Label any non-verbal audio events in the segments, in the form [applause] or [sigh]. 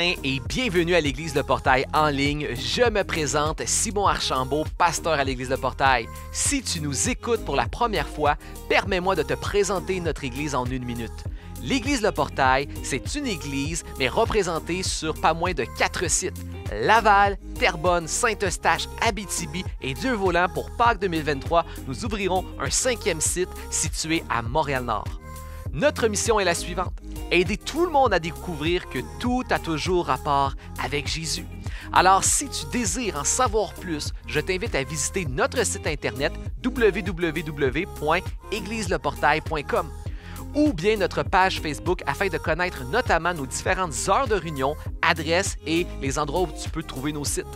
et bienvenue à l'Église Le Portail en ligne. Je me présente Simon Archambault, pasteur à l'Église Le Portail. Si tu nous écoutes pour la première fois, permets-moi de te présenter notre Église en une minute. L'Église Le Portail, c'est une église, mais représentée sur pas moins de quatre sites. Laval, Terrebonne, Saint-Eustache, Abitibi et Dieu volant pour Pâques 2023, nous ouvrirons un cinquième site situé à Montréal-Nord. Notre mission est la suivante, aider tout le monde à découvrir que tout a toujours rapport avec Jésus. Alors si tu désires en savoir plus, je t'invite à visiter notre site internet www.égliseleportail.com ou bien notre page Facebook afin de connaître notamment nos différentes heures de réunion, adresses et les endroits où tu peux trouver nos sites.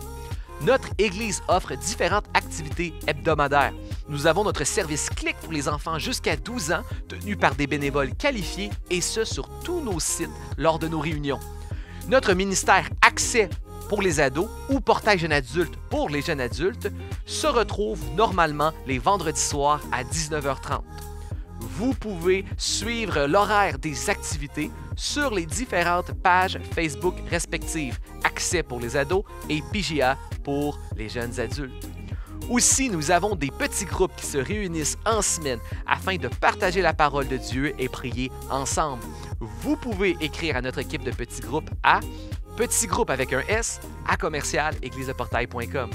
Notre Église offre différentes activités hebdomadaires. Nous avons notre service Clic pour les enfants jusqu'à 12 ans, tenu par des bénévoles qualifiés, et ce sur tous nos sites lors de nos réunions. Notre ministère Accès pour les ados ou Portail jeune adulte pour les jeunes adultes se retrouve normalement les vendredis soirs à 19h30. Vous pouvez suivre l'horaire des activités sur les différentes pages Facebook respectives, Accès pour les ados et PGA pour les jeunes adultes. Aussi, nous avons des petits groupes qui se réunissent en semaine afin de partager la parole de Dieu et prier ensemble. Vous pouvez écrire à notre équipe de petits groupes à petit groupe avec un S à commercial portail.com.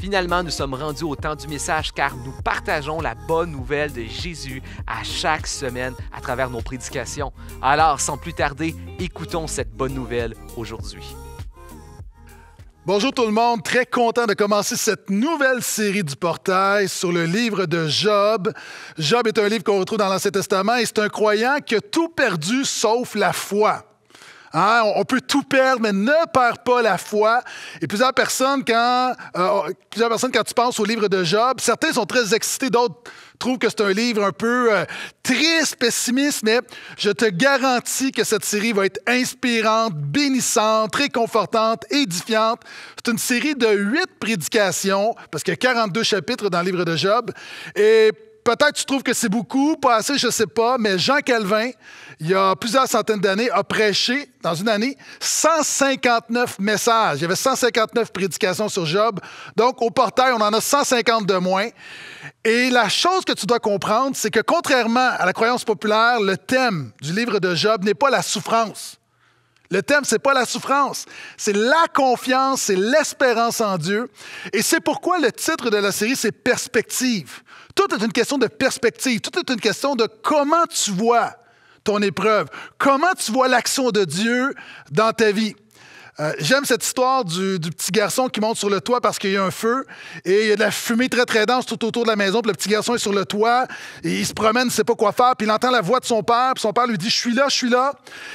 Finalement, nous sommes rendus au temps du message car nous partageons la bonne nouvelle de Jésus à chaque semaine à travers nos prédications. Alors, sans plus tarder, écoutons cette bonne nouvelle aujourd'hui. Bonjour tout le monde, très content de commencer cette nouvelle série du portail sur le livre de Job. Job est un livre qu'on retrouve dans l'Ancien Testament et c'est un croyant qui a tout perdu sauf la foi. Hein, on, peut tout perdre, mais ne perds pas la foi. Et plusieurs personnes, quand, euh, plusieurs personnes, quand tu penses au livre de Job, certains sont très excités, d'autres trouvent que c'est un livre un peu euh, triste, pessimiste, mais je te garantis que cette série va être inspirante, bénissante, réconfortante, édifiante. C'est une série de huit prédications, parce qu'il y a 42 chapitres dans le livre de Job. Et peut-être tu trouves que c'est beaucoup, pas assez, je ne sais pas, mais Jean Calvin, il y a plusieurs centaines d'années, a prêché, dans une année, 159 messages. Il y avait 159 prédications sur Job. Donc, au portail, on en a 150 de moins. Et la chose que tu dois comprendre, c'est que contrairement à la croyance populaire, le thème du livre de Job n'est pas la souffrance. Le thème, n'est pas la souffrance, c'est la confiance, c'est l'espérance en Dieu. Et c'est pourquoi le titre de la série, c'est Perspective. Tout est une question de perspective, tout est une question de comment tu vois ton épreuve, comment tu vois l'action de Dieu dans ta vie. Euh, j'aime cette histoire du, petit garçon qui monte sur le toit parce qu'il y a un feu et il y a de la fumée très très dense tout autour de la maison. Puis le petit garçon est sur le toit et il se promène, il sait pas quoi faire. Puis il entend la voix de son père. Puis son père lui dit Je suis là, je suis là.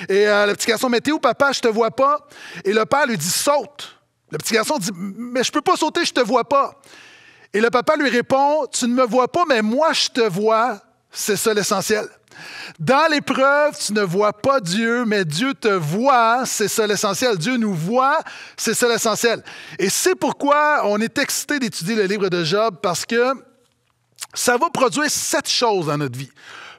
Et euh, le petit garçon Mais t'es où, papa Je te vois pas. Et le père lui dit Saute. Le petit garçon dit Mais je peux pas sauter, je te vois pas. Et le papa lui répond, tu ne me vois pas, mais moi je te vois. C'est ça l'essentiel. Dans l'épreuve, tu ne vois pas Dieu, mais Dieu te voit, c'est ça l'essentiel. Dieu nous voit, c'est ça l'essentiel. Et c'est pourquoi on est excité d'étudier le livre de Job, parce que ça va produire sept choses dans notre vie.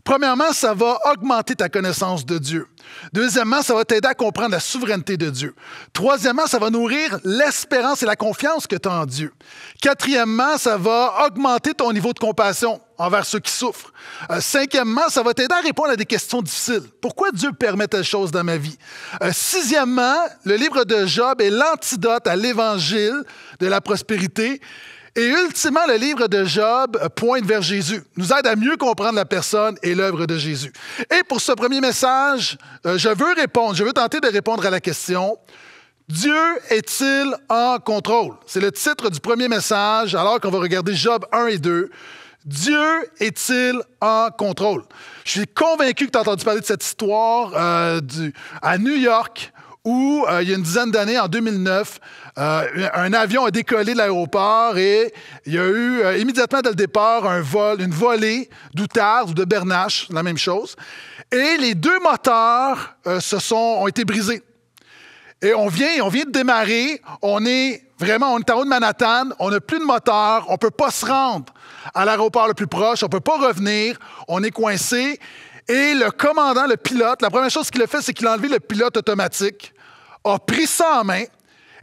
Premièrement, ça va augmenter ta connaissance de Dieu. Deuxièmement, ça va t'aider à comprendre la souveraineté de Dieu. Troisièmement, ça va nourrir l'espérance et la confiance que tu as en Dieu. Quatrièmement, ça va augmenter ton niveau de compassion envers ceux qui souffrent. Euh, cinquièmement, ça va t'aider à répondre à des questions difficiles. Pourquoi Dieu permet telle chose dans ma vie? Euh, sixièmement, le livre de Job est l'antidote à l'évangile de la prospérité et ultimement, le livre de Job pointe vers Jésus, nous aide à mieux comprendre la personne et l'œuvre de Jésus. Et pour ce premier message, euh, je veux répondre, je veux tenter de répondre à la question Dieu est-il en contrôle C'est le titre du premier message, alors qu'on va regarder Job 1 et 2. Dieu est-il en contrôle? Je suis convaincu que tu as entendu parler de cette histoire euh, à New York, où, euh, il y a une dizaine d'années, en 2009, euh, un avion a décollé de l'aéroport et il y a eu euh, immédiatement dès le départ un vol, une volée d'outards ou de bernache, la même chose. Et les deux moteurs se ont été brisés. Et on vient, on vient de démarrer, on est vraiment, on en haut de Manhattan, on n'a plus de moteur, on ne peut pas se rendre à l'aéroport le plus proche, on ne peut pas revenir, on est coincé. Et le commandant, le pilote, la première chose qu'il a fait, c'est qu'il a enlevé le pilote automatique a pris ça en main.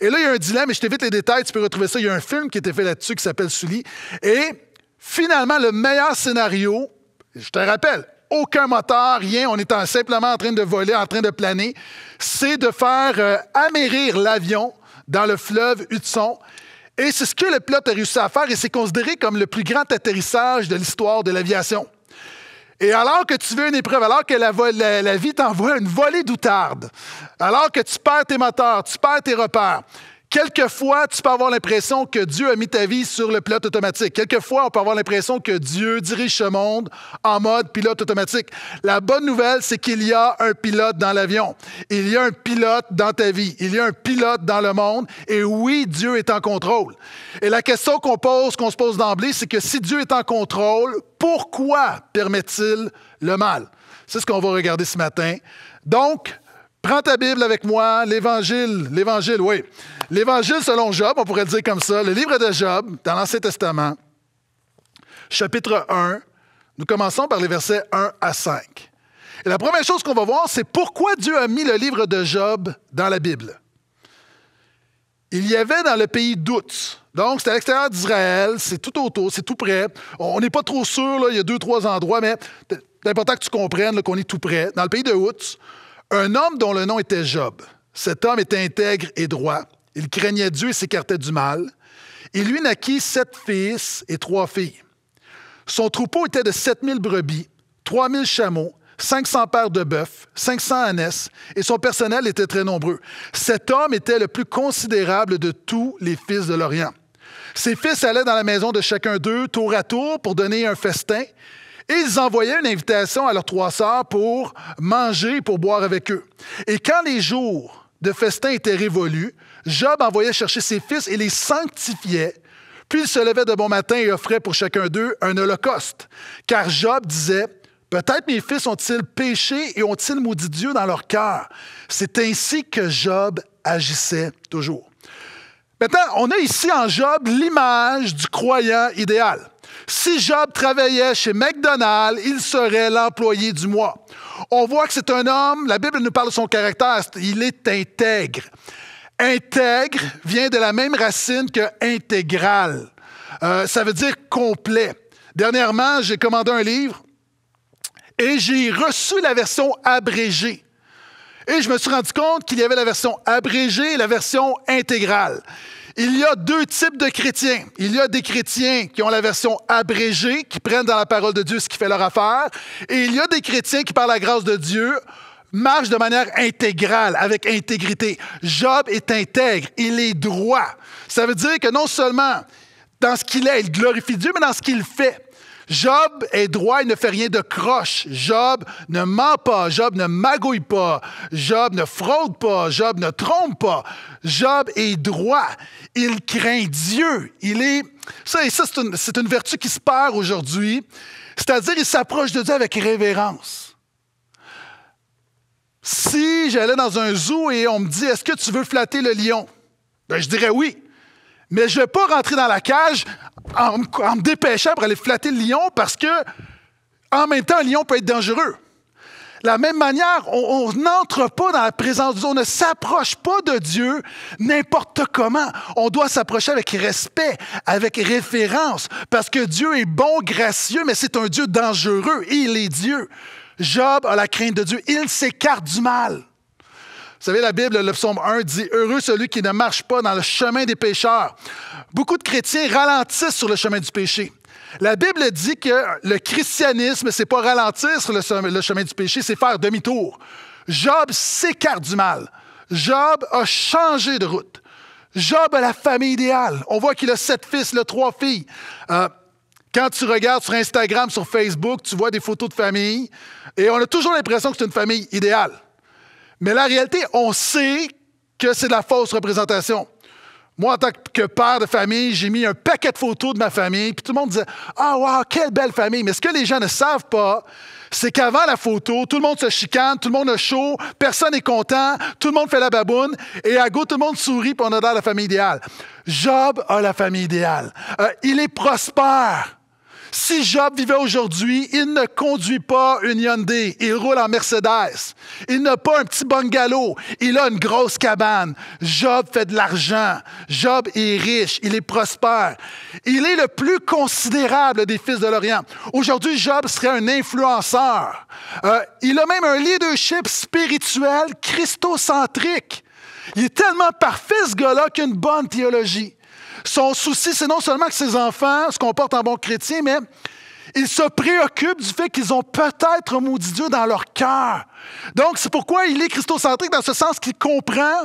Et là, il y a un dilemme, et je t'évite les détails, tu peux retrouver ça. Il y a un film qui a été fait là-dessus qui s'appelle Sully. Et finalement, le meilleur scénario, je te rappelle, aucun moteur, rien, on est simplement en train de voler, en train de planer, c'est de faire amerrir euh, amérir l'avion dans le fleuve Hudson. Et c'est ce que le pilote a réussi à faire et c'est considéré comme le plus grand atterrissage de l'histoire de l'aviation. Et alors que tu veux une épreuve, alors que la, vie t'envoie une volée d'outarde, alors que tu perds tes moteurs, tu perds tes repères, Quelquefois, tu peux avoir l'impression que Dieu a mis ta vie sur le pilote automatique. Quelquefois, on peut avoir l'impression que Dieu dirige ce monde en mode pilote automatique. La bonne nouvelle, c'est qu'il y a un pilote dans l'avion. Il y a un pilote dans ta vie. Il y a un pilote dans le monde. Et oui, Dieu est en contrôle. Et la question qu'on pose, qu'on se pose d'emblée, c'est que si Dieu est en contrôle, pourquoi permet-il le mal? C'est ce qu'on va regarder ce matin. Donc, prends ta Bible avec moi, l'Évangile, l'Évangile, oui. L'Évangile selon Job, on pourrait le dire comme ça, le livre de Job, dans l'Ancien Testament, chapitre 1, nous commençons par les versets 1 à 5. Et la première chose qu'on va voir, c'est pourquoi Dieu a mis le livre de Job dans la Bible. Il y avait dans le pays d'Outs, donc c'est à l'extérieur d'Israël, c'est tout autour, c'est tout près. On n'est pas trop sûr, il y a deux, trois endroits, mais c'est important que tu comprennes qu'on est tout près. Dans le pays de un homme dont le nom était Job. Cet homme était intègre et droit. Il craignait Dieu et s'écartait du mal. Et lui naquit sept fils et trois filles. Son troupeau était de 7000 brebis, 3000 chameaux, 500 paires de bœufs, 500 ânesses, et son personnel était très nombreux. Cet homme était le plus considérable de tous les fils de l'Orient. Ses fils allaient dans la maison de chacun d'eux, tour à tour, pour donner un festin, et ils envoyaient une invitation à leurs trois sœurs pour manger, pour boire avec eux. Et quand les jours de festin étaient révolus, Job envoyait chercher ses fils et les sanctifiait. Puis il se levait de bon matin et offrait pour chacun d'eux un holocauste. Car Job disait, Peut-être mes fils ont-ils péché et ont-ils maudit Dieu dans leur cœur. C'est ainsi que Job agissait toujours. Maintenant, on a ici en Job l'image du croyant idéal. Si Job travaillait chez McDonald's, il serait l'employé du mois. On voit que c'est un homme, la Bible nous parle de son caractère, il est intègre. Intègre vient de la même racine que intégral. Euh, ça veut dire complet. Dernièrement, j'ai commandé un livre et j'ai reçu la version abrégée. Et je me suis rendu compte qu'il y avait la version abrégée et la version intégrale. Il y a deux types de chrétiens. Il y a des chrétiens qui ont la version abrégée, qui prennent dans la parole de Dieu ce qui fait leur affaire, et il y a des chrétiens qui, par la grâce de Dieu, marche de manière intégrale, avec intégrité. Job est intègre, il est droit. Ça veut dire que non seulement dans ce qu'il est, il glorifie Dieu, mais dans ce qu'il fait. Job est droit, il ne fait rien de croche. Job ne ment pas, Job ne magouille pas, Job ne fraude pas, Job ne trompe pas. Job est droit, il craint Dieu. Il est ça c'est une, une vertu qui se perd aujourd'hui. C'est-à-dire il s'approche de Dieu avec révérence. Si j'allais dans un zoo et on me dit Est-ce que tu veux flatter le lion? Ben, je dirais oui. Mais je ne vais pas rentrer dans la cage en, me dépêchant pour aller flatter le lion parce que, en même temps, un lion peut être dangereux. De la même manière, on n'entre pas dans la présence de Dieu, on ne s'approche pas de Dieu n'importe comment. On doit s'approcher avec respect, avec référence, parce que Dieu est bon, gracieux, mais c'est un Dieu dangereux. Il est Dieu. Job a la crainte de Dieu. Il s'écarte du mal. Vous savez, la Bible, le psaume 1 dit Heureux celui qui ne marche pas dans le chemin des pécheurs. Beaucoup de chrétiens ralentissent sur le chemin du péché. La Bible dit que le christianisme, n'est pas ralentir sur le chemin du péché, c'est faire demi-tour. Job s'écarte du mal. Job a changé de route. Job a la famille idéale. On voit qu'il a sept fils, il a trois filles. Euh, quand tu regardes sur Instagram, sur Facebook, tu vois des photos de famille. Et on a toujours l'impression que c'est une famille idéale. Mais la réalité, on sait que c'est de la fausse représentation. Moi, en tant que père de famille, j'ai mis un paquet de photos de ma famille, puis tout le monde disait Ah, wow, quelle belle famille! Mais ce que les gens ne savent pas, c'est qu'avant la photo, tout le monde se chicane, tout le monde a chaud, personne n'est content, tout le monde fait la baboune, et à gauche, tout le monde sourit, puis on a la famille idéale. Job a la famille idéale. Euh, il est prospère. Si Job vivait aujourd'hui, il ne conduit pas une Hyundai, il roule en Mercedes. Il n'a pas un petit bungalow, il a une grosse cabane. Job fait de l'argent. Job est riche, il est prospère. Il est le plus considérable des fils de l'Orient. Aujourd'hui, Job serait un influenceur. Euh, il a même un leadership spirituel christocentrique. Il est tellement parfait, ce gars-là, qu'une bonne théologie. Son souci, c'est non seulement que ses enfants se comportent en bons chrétiens, mais ils se préoccupent du fait qu'ils ont peut-être maudit Dieu dans leur cœur. Donc, c'est pourquoi il est christocentrique dans ce sens qu'il comprend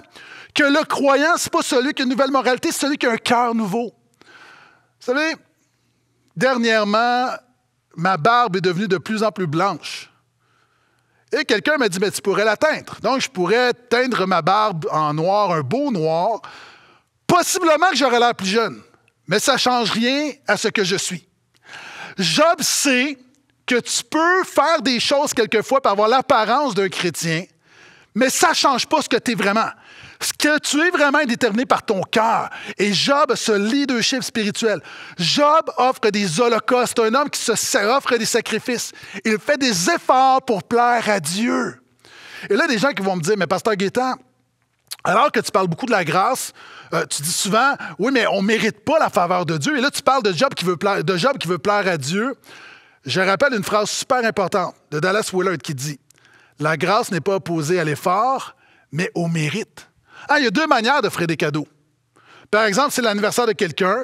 que le croyant, ce n'est pas celui qui a une nouvelle moralité, c'est celui qui a un cœur nouveau. Vous savez, dernièrement, ma barbe est devenue de plus en plus blanche. Et quelqu'un m'a dit, mais tu pourrais la teindre. Donc, je pourrais teindre ma barbe en noir, un beau noir, Possiblement que j'aurais l'air plus jeune, mais ça ne change rien à ce que je suis. Job sait que tu peux faire des choses quelquefois pour avoir l'apparence d'un chrétien, mais ça ne change pas ce que tu es vraiment. Ce que tu es vraiment est déterminé par ton cœur. Et Job, ce leadership spirituel. Job offre des holocaustes, un homme qui se offre des sacrifices. Il fait des efforts pour plaire à Dieu. Et là, des gens qui vont me dire, mais pasteur Guétan, alors que tu parles beaucoup de la grâce, euh, tu dis souvent, oui, mais on ne mérite pas la faveur de Dieu. Et là, tu parles de Job qui veut plaire, de Job qui veut plaire à Dieu. Je rappelle une phrase super importante de Dallas Willard qui dit La grâce n'est pas opposée à l'effort, mais au mérite. Ah, il y a deux manières d'offrir des cadeaux. Par exemple, c'est l'anniversaire de quelqu'un,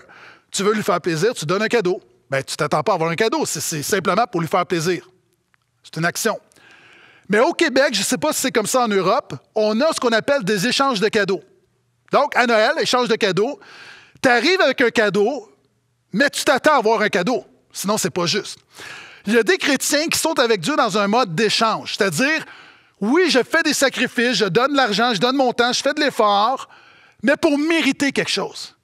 tu veux lui faire plaisir, tu donnes un cadeau. Bien, tu t'attends pas à avoir un cadeau, c'est simplement pour lui faire plaisir. C'est une action. Mais au Québec, je ne sais pas si c'est comme ça en Europe, on a ce qu'on appelle des échanges de cadeaux. Donc, à Noël, échange de cadeaux, tu arrives avec un cadeau, mais tu t'attends à avoir un cadeau. Sinon, c'est pas juste. Il y a des chrétiens qui sont avec Dieu dans un mode d'échange, c'est-à-dire, oui, je fais des sacrifices, je donne l'argent, je donne mon temps, je fais de l'effort, mais pour mériter quelque chose.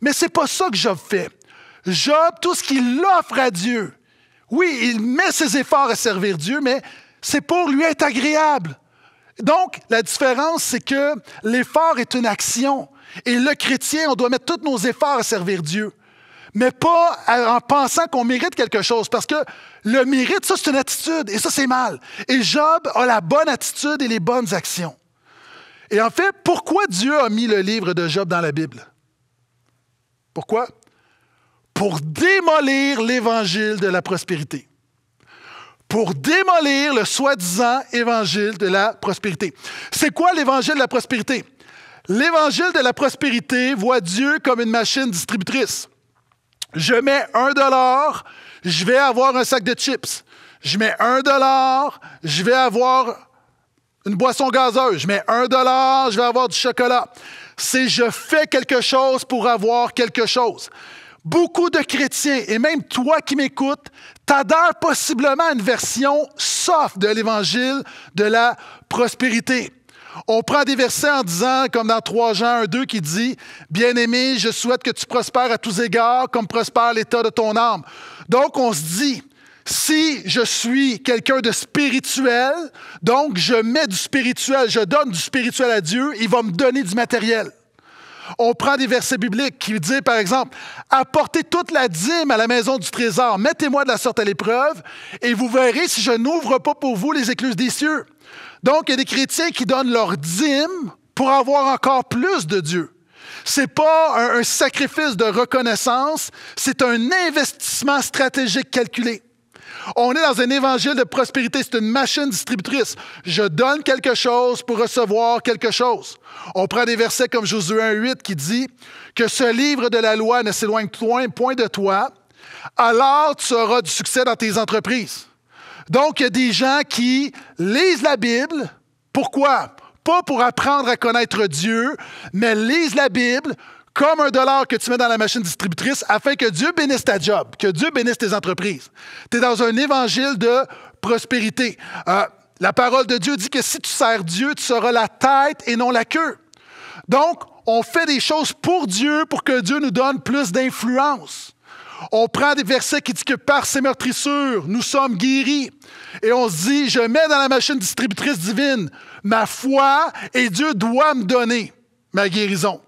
Mais c'est pas ça que Job fait. Job, tout ce qu'il offre à Dieu, oui, il met ses efforts à servir Dieu, mais c'est pour lui être agréable. Donc, la différence, c'est que l'effort est une action. Et le chrétien, on doit mettre tous nos efforts à servir Dieu. Mais pas en pensant qu'on mérite quelque chose, parce que le mérite, ça, c'est une attitude, et ça, c'est mal. Et Job a la bonne attitude et les bonnes actions. Et en fait, pourquoi Dieu a mis le livre de Job dans la Bible? Pourquoi? Pour démolir l'évangile de la prospérité pour démolir le soi-disant évangile de la prospérité. C'est quoi l'évangile de la prospérité? L'évangile de la prospérité voit Dieu comme une machine distributrice. Je mets un dollar, je vais avoir un sac de chips. Je mets un dollar, je vais avoir une boisson gazeuse. Je mets un dollar, je vais avoir du chocolat. C'est je fais quelque chose pour avoir quelque chose. Beaucoup de chrétiens, et même toi qui m'écoutes, t'adhères possiblement une version sauf de l'évangile de la prospérité. On prend des versets en disant, comme dans 3 Jean 1, 2, qui dit, Bien-aimé, je souhaite que tu prospères à tous égards, comme prospère l'état de ton âme. Donc, on se dit, si je suis quelqu'un de spirituel, donc je mets du spirituel, je donne du spirituel à Dieu, il va me donner du matériel. On prend des versets bibliques qui disent, par exemple, Apportez toute la dîme à la maison du trésor, mettez-moi de la sorte à l'épreuve, et vous verrez si je n'ouvre pas pour vous les écluses des cieux. Donc, il y a des chrétiens qui donnent leur dîme pour avoir encore plus de Dieu. Ce n'est pas un, un sacrifice de reconnaissance, c'est un investissement stratégique calculé. On est dans un évangile de prospérité. C'est une machine distributrice. Je donne quelque chose pour recevoir quelque chose. On prend des versets comme Josué 1.8 qui dit que ce livre de la loi ne s'éloigne point de toi, alors tu auras du succès dans tes entreprises. Donc, il y a des gens qui lisent la Bible. Pourquoi? Pas pour apprendre à connaître Dieu, mais lisent la Bible comme un dollar que tu mets dans la machine distributrice afin que Dieu bénisse ta job, que Dieu bénisse tes entreprises. Tu es dans un évangile de prospérité. Euh, la parole de Dieu dit que si tu sers Dieu, tu seras la tête et non la queue. Donc, on fait des choses pour Dieu, pour que Dieu nous donne plus d'influence. On prend des versets qui disent que par ces meurtrissures, nous sommes guéris. Et on se dit, je mets dans la machine distributrice divine ma foi et Dieu doit me donner ma guérison.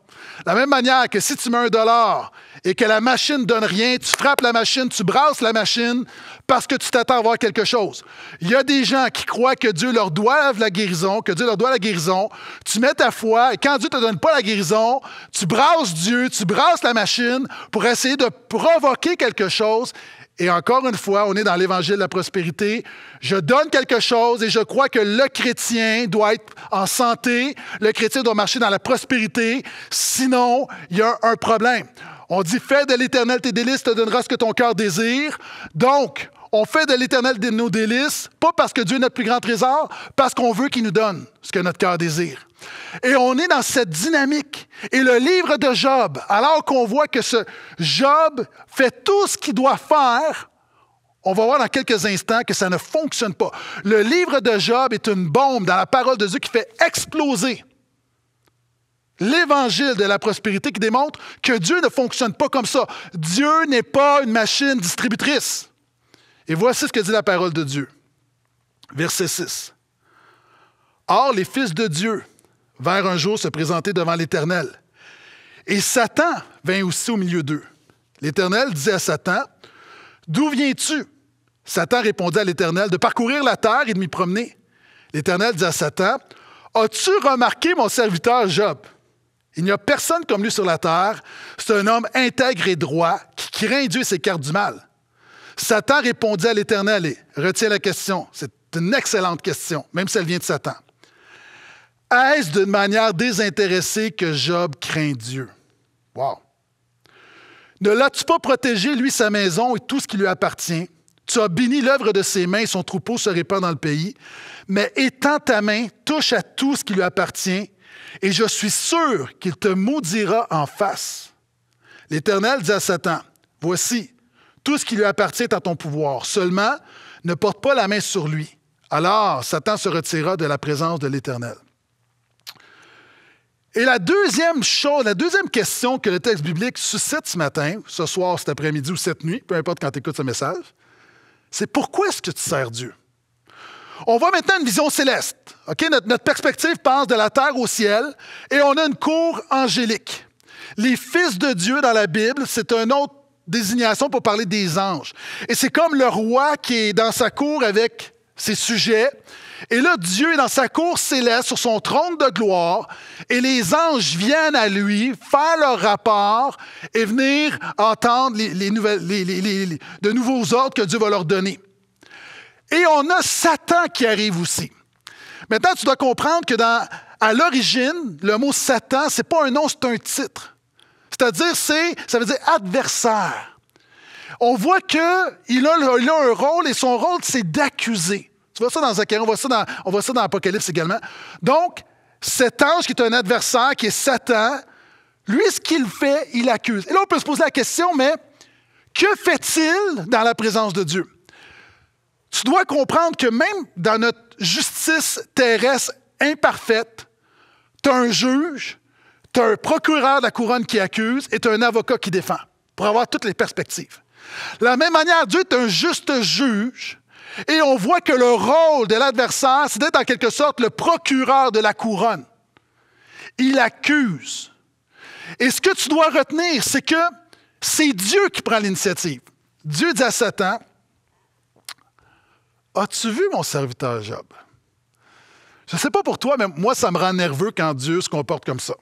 De la même manière que si tu mets un dollar et que la machine donne rien, tu frappes la machine, tu brasses la machine parce que tu t'attends à voir quelque chose. Il y a des gens qui croient que Dieu leur doit la guérison, que Dieu leur doit la guérison. Tu mets ta foi et quand Dieu ne te donne pas la guérison, tu brasses Dieu, tu brasses la machine pour essayer de provoquer quelque chose et encore une fois, on est dans l'évangile de la prospérité. Je donne quelque chose et je crois que le chrétien doit être en santé, le chrétien doit marcher dans la prospérité, sinon il y a un problème. On dit, fais de l'éternel tes délices, te donnera ce que ton cœur désire. Donc, on fait de l'Éternel de nos délices, pas parce que Dieu est notre plus grand trésor, parce qu'on veut qu'il nous donne ce que notre cœur désire. Et on est dans cette dynamique. Et le livre de Job, alors qu'on voit que ce Job fait tout ce qu'il doit faire, on va voir dans quelques instants que ça ne fonctionne pas. Le livre de Job est une bombe dans la parole de Dieu qui fait exploser l'évangile de la prospérité qui démontre que Dieu ne fonctionne pas comme ça. Dieu n'est pas une machine distributrice. Et voici ce que dit la parole de Dieu. Verset 6. Or, les fils de Dieu vinrent un jour se présenter devant l'Éternel. Et Satan vint aussi au milieu d'eux. L'Éternel dit à Satan, D'où viens-tu? Satan répondit à l'Éternel, De parcourir la terre et de m'y promener. L'Éternel dit à Satan, As-tu remarqué mon serviteur Job? Il n'y a personne comme lui sur la terre. C'est un homme intègre et droit qui craint Dieu et s'écarte du mal. Satan répondit à l'Éternel et retiens la question. C'est une excellente question, même si elle vient de Satan. Est-ce d'une manière désintéressée que Job craint Dieu? Wow! Ne l'as-tu pas protégé, lui, sa maison et tout ce qui lui appartient? Tu as béni l'œuvre de ses mains, et son troupeau se répand dans le pays. Mais étends ta main, touche à tout ce qui lui appartient, et je suis sûr qu'il te maudira en face. L'Éternel dit à Satan, Voici, tout ce qui lui appartient à ton pouvoir. Seulement, ne porte pas la main sur lui. Alors Satan se retirera de la présence de l'Éternel. Et la deuxième chose, la deuxième question que le texte biblique suscite ce matin, ce soir, cet après-midi ou cette nuit, peu importe quand tu écoutes ce message, c'est pourquoi est-ce que tu sers Dieu? On voit maintenant une vision céleste. Notre, notre perspective passe de la terre au ciel et on a une cour angélique. Les fils de Dieu dans la Bible, c'est un autre désignation pour parler des anges. Et c'est comme le roi qui est dans sa cour avec ses sujets. Et là, Dieu est dans sa cour céleste, sur son trône de gloire, et les anges viennent à lui faire leur rapport et venir entendre les, nouvelles, de nouveaux ordres que Dieu va leur donner. Et on a Satan qui arrive aussi. Maintenant, tu dois comprendre que dans, à l'origine, le mot Satan, ce n'est pas un nom, c'est un titre. C'est-à-dire, ça veut dire adversaire. On voit qu'il a, il a un rôle et son rôle, c'est d'accuser. Tu vois ça dans Zacharie, on voit ça dans, l'Apocalypse également. Donc, cet ange qui est un adversaire, qui est Satan, lui, ce qu'il fait, il accuse. Et là, on peut se poser la question, mais que fait-il dans la présence de Dieu? Tu dois comprendre que même dans notre justice terrestre imparfaite, tu as un juge tu as un procureur de la couronne qui accuse et tu as un avocat qui défend pour avoir toutes les perspectives. De la même manière, Dieu est un juste juge et on voit que le rôle de l'adversaire, c'est d'être en quelque sorte le procureur de la couronne. Il accuse. Et ce que tu dois retenir, c'est que c'est Dieu qui prend l'initiative. Dieu dit à Satan, As-tu vu mon serviteur Job? Je ne sais pas pour toi, mais moi, ça me rend nerveux quand Dieu se comporte comme ça.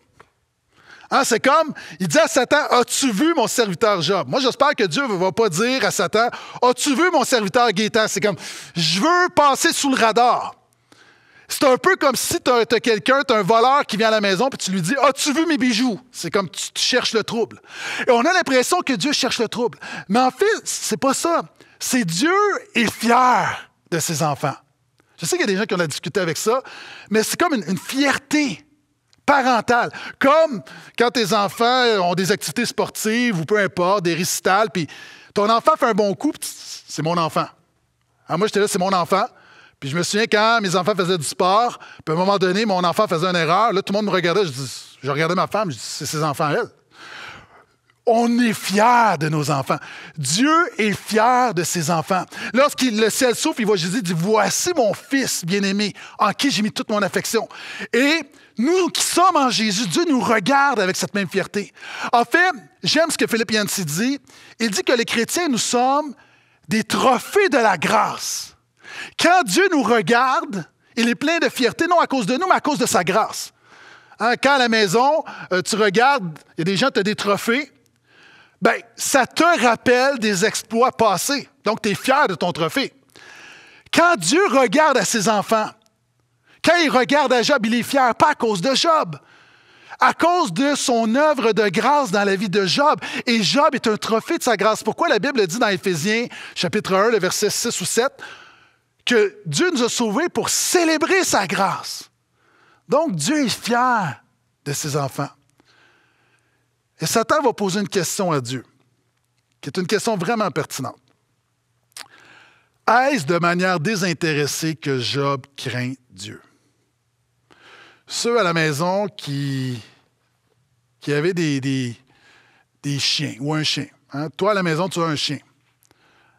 Hein, c'est comme, il dit à Satan, as-tu vu mon serviteur Job? Moi, j'espère que Dieu ne va pas dire à Satan, as-tu vu mon serviteur Gaétan? C'est comme, je veux passer sous le radar. C'est un peu comme si tu as, quelqu'un, tu as un voleur qui vient à la maison, puis tu lui dis As-tu vu mes bijoux C'est comme tu, cherches le trouble. Et on a l'impression que Dieu cherche le trouble. Mais en fait, c'est pas ça. C'est Dieu est fier de ses enfants. Je sais qu'il y a des gens qui ont discuté avec ça, mais c'est comme une fierté. Parental, Comme quand tes enfants euh, ont des activités sportives ou peu importe, des récitals, puis ton enfant fait un bon coup, c'est mon enfant. Ah, moi, j'étais là, c'est mon enfant. Puis je me souviens quand mes enfants faisaient du sport, puis à un moment donné, mon enfant faisait une erreur. Là, tout le monde me regardait, je, dis, je regardais ma femme, je dis, c'est ses enfants, elle on est fier de nos enfants. Dieu est fier de ses enfants. Lorsqu'il le ciel souffle, il voit Jésus dit voici mon fils bien-aimé en qui j'ai mis toute mon affection. Et nous qui sommes en Jésus, Dieu nous regarde avec cette même fierté. En fait, j'aime ce que Philippe Yancey dit. Il dit que les chrétiens, nous sommes des trophées de la grâce. Quand Dieu nous regarde, il est plein de fierté, non à cause de nous, mais à cause de sa grâce. Hein, quand à la maison, euh, tu regardes, il y a des gens qui ont des trophées, ben, ça te rappelle des exploits passés. Donc, tu es fier de ton trophée. Quand Dieu regarde à ses enfants, quand il regarde à Job, il est fier, pas à cause de Job, à cause de son œuvre de grâce dans la vie de Job. Et Job est un trophée de sa grâce. Pourquoi la Bible dit dans Éphésiens, chapitre 1, le verset 6 ou 7, que Dieu nous a sauvés pour célébrer sa grâce. Donc Dieu est fier de ses enfants. Et Satan va poser une question à Dieu, qui est une question vraiment pertinente. Est-ce de manière désintéressée que Job craint Dieu? Ceux à la maison qui, qui avaient des, chiens ou un chien. Hein? Toi, à la maison, tu as un chien.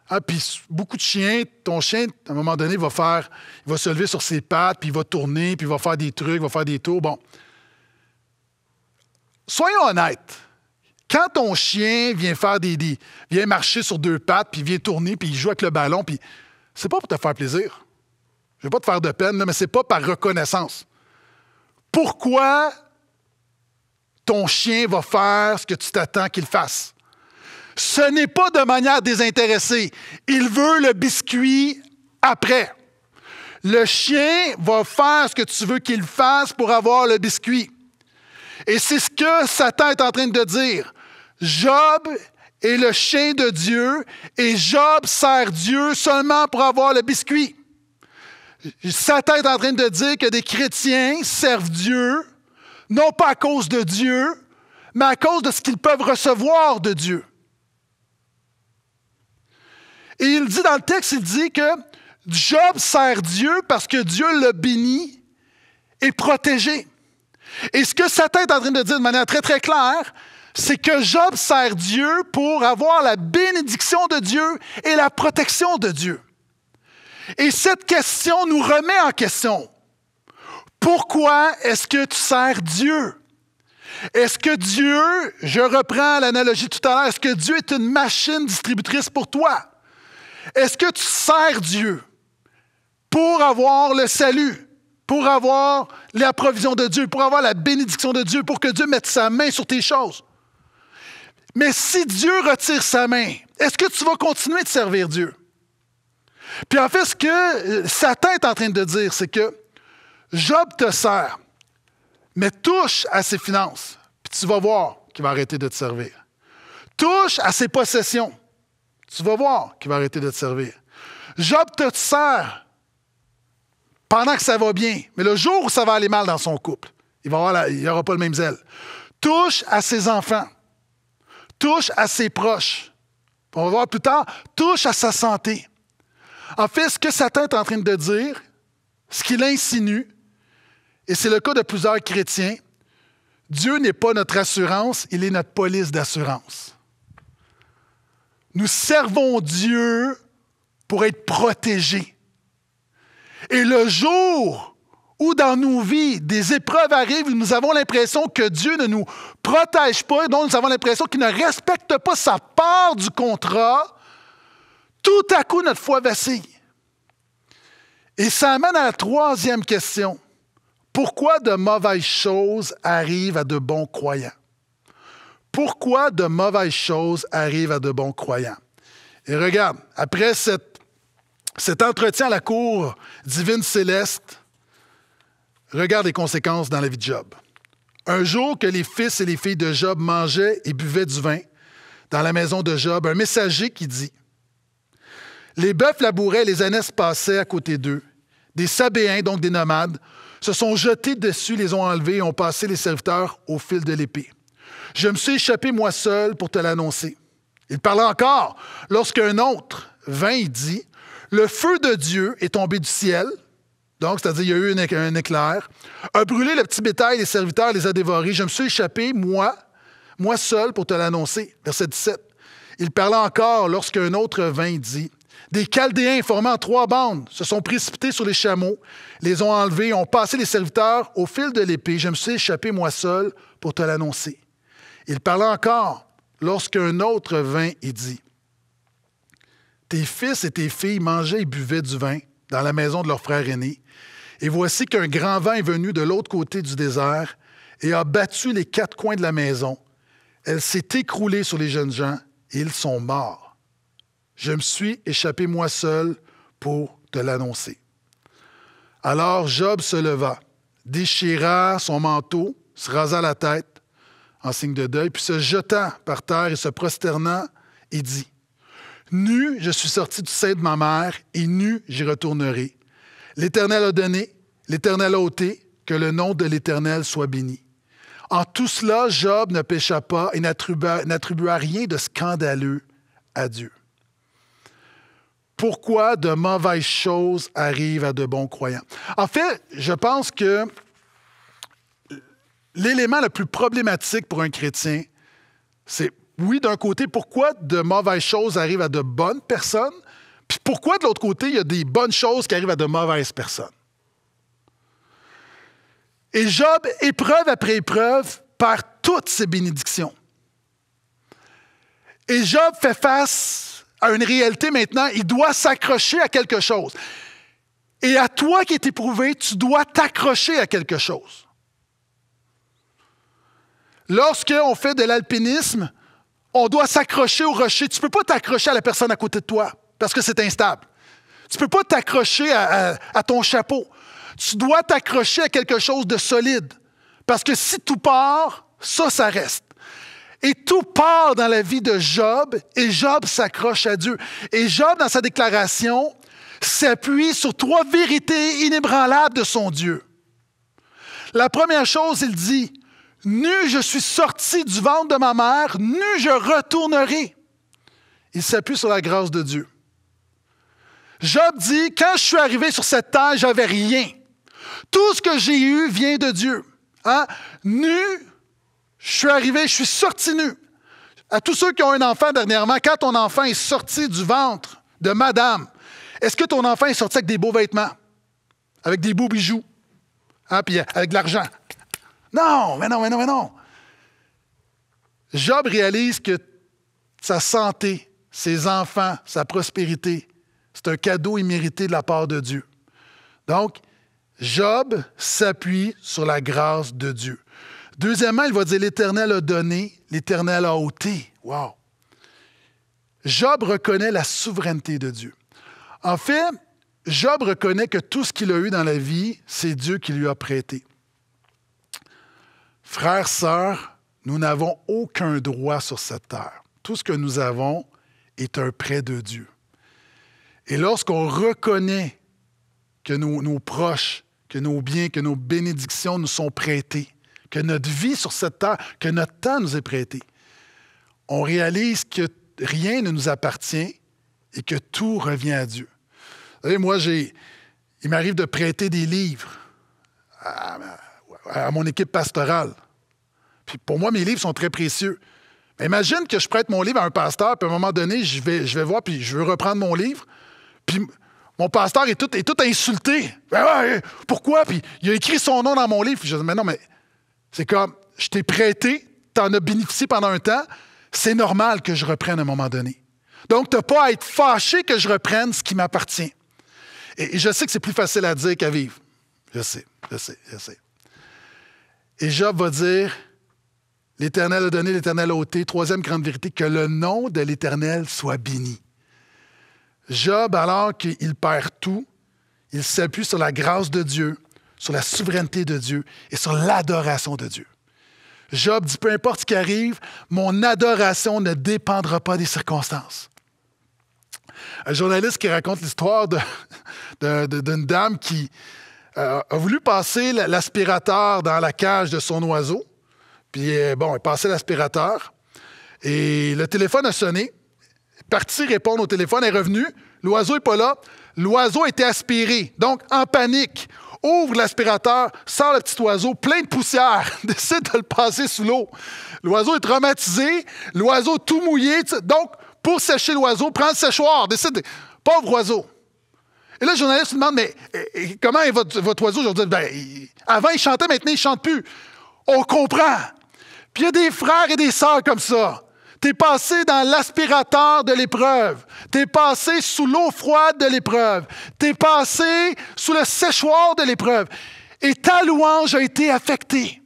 Ah, puis beaucoup de chiens, ton chien, à un moment donné, va faire, il va se lever sur ses pattes, puis il va tourner, puis il va faire des trucs, il va faire des tours. Bon. Soyons honnêtes. Quand ton chien vient faire des, vient marcher sur deux pattes, puis vient tourner, puis il joue avec le ballon, puis c'est pas pour te faire plaisir. Je vais pas te faire de peine, mais c'est pas par reconnaissance. Pourquoi ton chien va faire ce que tu t'attends qu'il fasse? Ce n'est pas de manière désintéressée. Il veut le biscuit après. Le chien va faire ce que tu veux qu'il fasse pour avoir le biscuit. Et c'est ce que Satan est en train de dire. Job est le chien de Dieu et Job sert Dieu seulement pour avoir le biscuit. Satan est en train de dire que des chrétiens servent Dieu, non pas à cause de Dieu, mais à cause de ce qu'ils peuvent recevoir de Dieu. Et il dit dans le texte, il dit que Job sert Dieu parce que Dieu le bénit et protégé. Et ce que Satan est en train de dire de manière très, très claire, c'est que Job sert Dieu pour avoir la bénédiction de Dieu et la protection de Dieu. Et cette question nous remet en question. Pourquoi est-ce que tu sers Dieu? Est-ce que Dieu, je reprends l'analogie tout à l'heure, est-ce que Dieu est une machine distributrice pour toi? Est-ce que tu sers Dieu pour avoir le salut, pour avoir la provision de Dieu, pour avoir la bénédiction de Dieu, pour que Dieu mette sa main sur tes choses? Mais si Dieu retire sa main, est-ce que tu vas continuer de servir Dieu? Puis en fait, ce que euh, Satan est en train de dire, c'est que Job te sert, mais touche à ses finances, puis tu vas voir qu'il va arrêter de te servir. Touche à ses possessions, tu vas voir qu'il va arrêter de te servir. Job te sert pendant que ça va bien, mais le jour où ça va aller mal dans son couple, il n'y aura pas le même zèle. Touche à ses enfants touche à ses proches. On va voir plus tard, touche à sa santé. En fait, ce que Satan est en train de dire, ce qu'il insinue, et c'est le cas de plusieurs chrétiens, Dieu n'est pas notre assurance, il est notre police d'assurance. Nous servons Dieu pour être protégés. Et le jour où dans nos vies des épreuves arrivent, nous avons l'impression que Dieu ne nous protège pas, et donc nous avons l'impression qu'il ne respecte pas sa part du contrat, tout à coup notre foi vacille. Et ça amène à la troisième question. Pourquoi de mauvaises choses arrivent à de bons croyants? Pourquoi de mauvaises choses arrivent à de bons croyants? Et regarde, après cet entretien à la cour divine céleste, Regarde les conséquences dans la vie de Job. Un jour que les fils et les filles de Job mangeaient et buvaient du vin, dans la maison de Job, un messager qui dit Les bœufs labouraient, les ânes passaient à côté d'eux. Des Sabéens, donc des nomades, se sont jetés dessus, les ont enlevés et ont passé les serviteurs au fil de l'épée. Je me suis échappé moi seul pour te l'annoncer. Il parla encore lorsqu'un autre vint et dit Le feu de Dieu est tombé du ciel donc, c'est-à-dire, il y a eu un, éclair. A brûlé le petit bétail les serviteurs, les a dévorés. Je me suis échappé, moi, moi seul, pour te l'annoncer. Verset 17. Il parla encore lorsqu'un autre vint dit Des Chaldéens formés en trois bandes se sont précipités sur les chameaux, les ont enlevés, ont passé les serviteurs au fil de l'épée. Je me suis échappé, moi seul, pour te l'annoncer. Il parla encore lorsqu'un autre vint et dit Tes fils et tes filles mangeaient et buvaient du vin dans la maison de leur frère aîné. Et voici qu'un grand vent est venu de l'autre côté du désert et a battu les quatre coins de la maison. Elle s'est écroulée sur les jeunes gens et ils sont morts. Je me suis échappé moi seul pour te l'annoncer. Alors Job se leva, déchira son manteau, se rasa la tête en signe de deuil, puis se jeta par terre et se prosternant, et dit Nu, je suis sorti du sein de ma mère, et nu, j'y retournerai. L'Éternel a donné, l'Éternel a ôté, que le nom de l'Éternel soit béni. En tout cela, Job ne pécha pas et n'attribua rien de scandaleux à Dieu. Pourquoi de mauvaises choses arrivent à de bons croyants? En fait, je pense que l'élément le plus problématique pour un chrétien, c'est oui, d'un côté, pourquoi de mauvaises choses arrivent à de bonnes personnes, puis pourquoi de l'autre côté, il y a des bonnes choses qui arrivent à de mauvaises personnes. Et Job, épreuve après épreuve, perd toutes ses bénédictions. Et Job fait face à une réalité maintenant, il doit s'accrocher à quelque chose. Et à toi qui es éprouvé, tu dois t'accrocher à quelque chose. Lorsqu'on fait de l'alpinisme, on doit s'accrocher au rocher. Tu ne peux pas t'accrocher à la personne à côté de toi parce que c'est instable. Tu ne peux pas t'accrocher à, à ton chapeau. Tu dois t'accrocher à quelque chose de solide parce que si tout part, ça, ça reste. Et tout part dans la vie de Job, et Job s'accroche à Dieu. Et Job, dans sa déclaration, s'appuie sur trois vérités inébranlables de son Dieu. La première chose, il dit, Nu je suis sorti du ventre de ma mère, nu je retournerai. Il s'appuie sur la grâce de Dieu. Job dit, quand je suis arrivé sur cette terre, j'avais rien. Tout ce que j'ai eu vient de Dieu. Hein? Nu, je suis arrivé, je suis sorti nu. À tous ceux qui ont un enfant dernièrement, quand ton enfant est sorti du ventre de madame, est-ce que ton enfant est sorti avec des beaux vêtements, avec des beaux bijoux, ah puis avec de l'argent, non, mais non, mais non, mais non. Job réalise que sa santé, ses enfants, sa prospérité, c'est un cadeau immérité de la part de Dieu. Donc, Job s'appuie sur la grâce de Dieu. Deuxièmement, il va dire l'Éternel a donné, l'Éternel a ôté. Wow. Job reconnaît la souveraineté de Dieu. En fait, Job reconnaît que tout ce qu'il a eu dans la vie, c'est Dieu qui lui a prêté. Frères, sœurs, nous n'avons aucun droit sur cette terre. Tout ce que nous avons est un prêt de Dieu. Et lorsqu'on reconnaît que nos, proches, que nos biens, que nos bénédictions nous sont prêtés, que notre vie sur cette terre, que notre temps nous est prêté, on réalise que rien ne nous appartient et que tout revient à Dieu. Vous savez, moi, j'ai, il m'arrive de prêter des livres à mon équipe pastorale. Puis pour moi, mes livres sont très précieux. imagine que je prête mon livre à un pasteur, puis à un moment donné, je vais, voir, puis je veux reprendre mon livre. Puis mon pasteur est tout, insulté. Ben pourquoi? Puis il a écrit son nom dans mon livre. je dis, mais non, mais c'est comme, je t'ai prêté, tu en as bénéficié pendant un temps, c'est normal que je reprenne à un moment donné. Donc, tu n'as pas à être fâché que je reprenne ce qui m'appartient. et je sais que c'est plus facile à dire qu'à vivre. Je sais, je sais, je sais. Et Job va dire, l'Éternel a donné, l'Éternel a ôté. Troisième grande vérité, que le nom de l'Éternel soit béni. Job, alors qu'il perd tout, il s'appuie sur la grâce de Dieu, sur la souveraineté de Dieu et sur l'adoration de Dieu. Job dit, peu importe ce qui arrive, mon adoration ne dépendra pas des circonstances. Un journaliste qui raconte l'histoire [laughs] d'une dame qui, euh, a voulu passer l'aspirateur dans la cage de son oiseau. Puis, euh, bon, il passait l'aspirateur. Et le téléphone a sonné. Parti répondre au téléphone, est revenu. L'oiseau n'est pas là. L'oiseau était aspiré, donc en panique. Ouvre l'aspirateur, sort le petit oiseau, plein de poussière, [laughs] décide de le passer sous l'eau. L'oiseau est traumatisé, l'oiseau tout mouillé. Donc, pour sécher l'oiseau, prend le séchoir, décide. Pauvre oiseau. Et là, le journaliste demande, mais comment est votre, oiseau aujourd'hui? Ben, avant, il chantait, maintenant, il ne chante plus. On comprend. Puis il y a des frères et des sœurs comme ça. T'es passé dans l'aspirateur de l'épreuve. T'es passé sous l'eau froide de l'épreuve. T'es passé sous le séchoir de l'épreuve. Et ta louange a été affectée.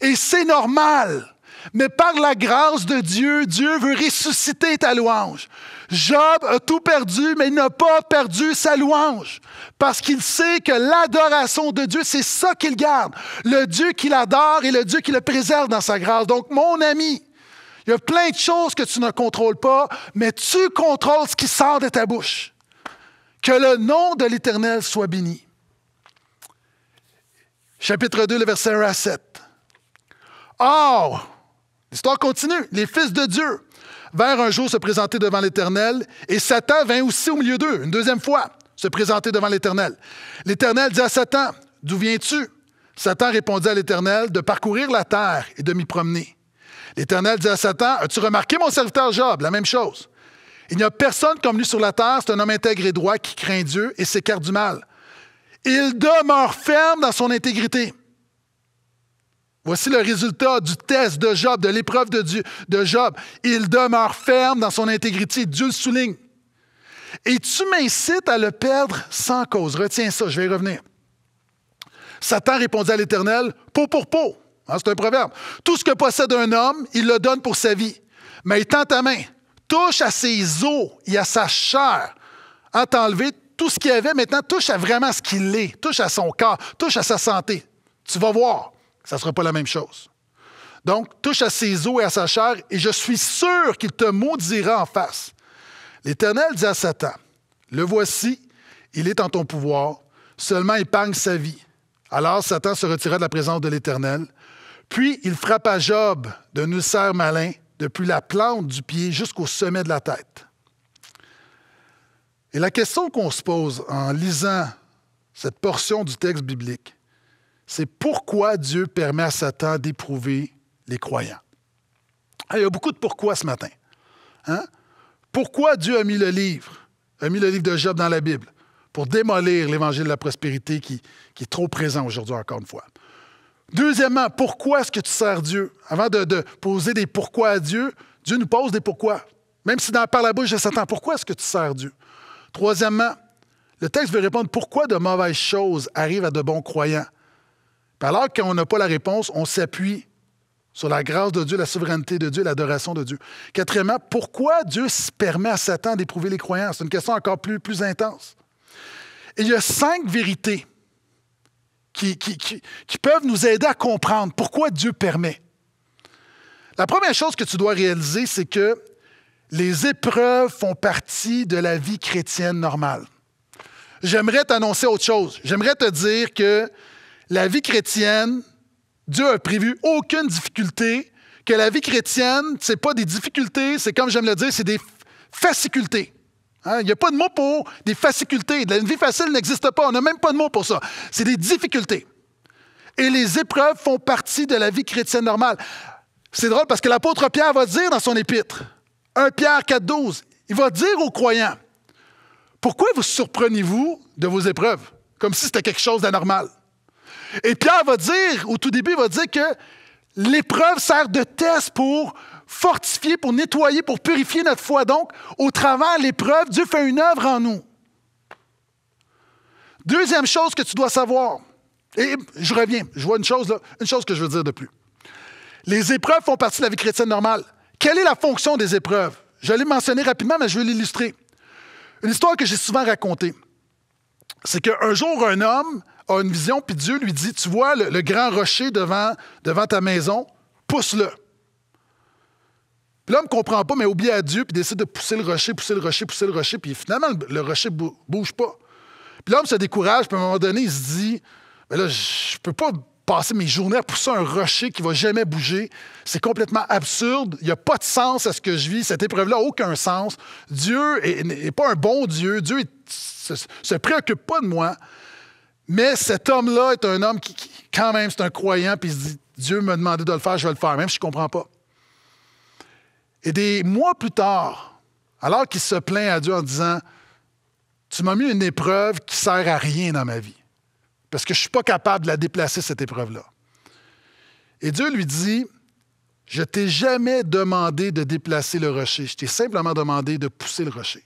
Et c'est normal. Mais par la grâce de Dieu, Dieu veut ressusciter ta louange. Job a tout perdu, mais il n'a pas perdu sa louange, parce qu'il sait que l'adoration de Dieu, c'est ça qu'il garde, le Dieu qu'il adore et le Dieu qui le préserve dans sa grâce. Donc, mon ami, il y a plein de choses que tu ne contrôles pas, mais tu contrôles ce qui sort de ta bouche. Que le nom de l'Éternel soit béni. Chapitre 2, le verset 1 à 7. Or, l'histoire continue, les fils de Dieu, vinrent un jour se présenter devant l'Éternel, et Satan vint aussi au milieu d'eux, une deuxième fois, se présenter devant l'Éternel. L'Éternel dit à Satan, D'où viens-tu? Satan répondit à l'Éternel, De parcourir la terre et de m'y promener. L'Éternel dit à Satan, As-tu remarqué mon serviteur Job? La même chose. Il n'y a personne comme lui sur la terre, c'est un homme intègre et droit qui craint Dieu et s'écarte du mal. Il demeure ferme dans son intégrité. Voici le résultat du test de Job, de l'épreuve de, Job. Il demeure ferme dans son intégrité. Dieu le souligne. Et tu m'incites à le perdre sans cause. Retiens ça, je vais revenir. Satan répondit à l'Éternel, peau pour peau. Hein, c'est un proverbe. Tout ce que possède un homme, il le donne pour sa vie. Mais étends ta main, touche à ses os et à sa chair. à hein, t'enlever tout ce qu'il avait, maintenant touche à vraiment ce qu'il est, touche à son corps, touche à sa santé. Tu vas voir ça ne sera pas la même chose. Donc, touche à ses os et à sa chair, et je suis sûr qu'il te maudira en face. L'Éternel dit à Satan, Le voici, il est en ton pouvoir, seulement épargne sa vie. Alors Satan se retira de la présence de l'Éternel. Puis il frappa Job d'un ulcère malin, depuis la plante du pied jusqu'au sommet de la tête. Et la question qu'on se pose en lisant cette portion du texte biblique, c'est pourquoi Dieu permet à Satan d'éprouver les croyants. il y a beaucoup de pourquoi ce matin. Hein? Pourquoi Dieu a mis le livre, a mis le livre de Job dans la Bible? Pour démolir l'évangile de la prospérité qui, est trop présent aujourd'hui, encore une fois. Deuxièmement, pourquoi est-ce que tu sers Dieu? Avant de, poser des pourquoi à Dieu, Dieu nous pose des pourquoi. Même si dans, par la bouche de Satan, pourquoi est-ce que tu sers Dieu? Troisièmement, le texte veut répondre pourquoi de mauvaises choses arrivent à de bons croyants alors, qu'on n'a pas la réponse, on s'appuie sur la grâce de Dieu, la souveraineté de Dieu, l'adoration de Dieu. Quatrièmement, pourquoi Dieu permet à Satan d'éprouver les croyances? C'est une question encore plus, plus intense. il y a cinq vérités qui, qui, peuvent nous aider à comprendre pourquoi Dieu permet. La première chose que tu dois réaliser, c'est que les épreuves font partie de la vie chrétienne normale. J'aimerais t'annoncer autre chose. J'aimerais te dire que la vie chrétienne, Dieu a prévu aucune difficulté, que la vie chrétienne, ce n'est pas des difficultés, c'est comme j'aime le dire, c'est des fascicultés. Hein, il n'y a pas de mot pour des fascicultés. La vie facile n'existe pas. On n'a même pas de mot pour ça. C'est des difficultés. Et les épreuves font partie de la vie chrétienne normale. C'est drôle parce que l'apôtre Pierre va dire dans son épître, 1 Pierre 12, il va dire aux croyants, pourquoi vous surprenez-vous de vos épreuves? Comme si c'était quelque chose d'anormal. Et Pierre va dire, au tout début, il va dire que l'épreuve sert de test pour fortifier, pour nettoyer, pour purifier notre foi. Donc, au travers de l'épreuve, Dieu fait une œuvre en nous. Deuxième chose que tu dois savoir, et je reviens, je vois une chose, là, une chose que je veux dire de plus. Les épreuves font partie de la vie chrétienne normale. Quelle est la fonction des épreuves? Je l'ai mentionné rapidement, mais je vais l'illustrer. Une histoire que j'ai souvent racontée, c'est qu'un jour, un homme a une vision, puis Dieu lui dit, tu vois le, grand rocher devant, devant ta maison, pousse-le. L'homme ne comprend pas, mais oublie à Dieu, puis décide de pousser le rocher, pousser le rocher, pousser le rocher, puis finalement, le, rocher ne bouge pas. Puis l'homme se décourage, puis à un moment donné, il se dit Mais ben là, je peux pas passer mes journées à pousser un rocher qui va jamais bouger. C'est complètement absurde. Il n'y a pas de sens à ce que je vis. Cette épreuve-là n'a aucun sens. Dieu n'est pas un bon Dieu. Dieu ne se préoccupe pas de moi. Mais cet homme-là est un homme qui, quand même, c'est un croyant, puis il se dit Dieu m'a demandé de le faire, je vais le faire, même si je ne comprends pas. Et des mois plus tard, alors qu'il se plaint à Dieu en disant Tu m'as mis une épreuve qui ne sert à rien dans ma vie, parce que je ne suis pas capable de la déplacer, cette épreuve-là. Et Dieu lui dit Je t'ai jamais demandé de déplacer le rocher, je t'ai simplement demandé de pousser le rocher.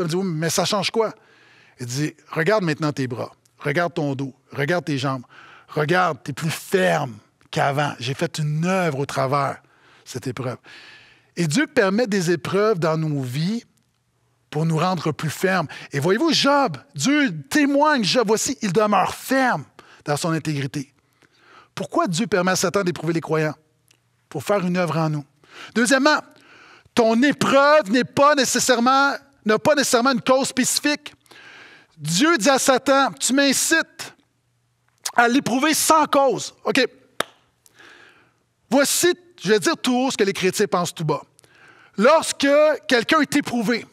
il me dit Mais ça change quoi Il dit Regarde maintenant tes bras. Regarde ton dos, regarde tes jambes, regarde, tu es plus ferme qu'avant. J'ai fait une œuvre au travers cette épreuve. Et Dieu permet des épreuves dans nos vies pour nous rendre plus fermes. Et voyez-vous, Job, Dieu témoigne, Job, voici, il demeure ferme dans son intégrité. Pourquoi Dieu permet à Satan d'éprouver les croyants? Pour faire une œuvre en nous. Deuxièmement, ton épreuve n'est pas nécessairement, n'a pas nécessairement une cause spécifique. Dieu dit à Satan, tu m'incites à l'éprouver sans cause. OK. Voici, je vais dire tout ce que les chrétiens pensent tout bas. Lorsque quelqu'un est éprouvé,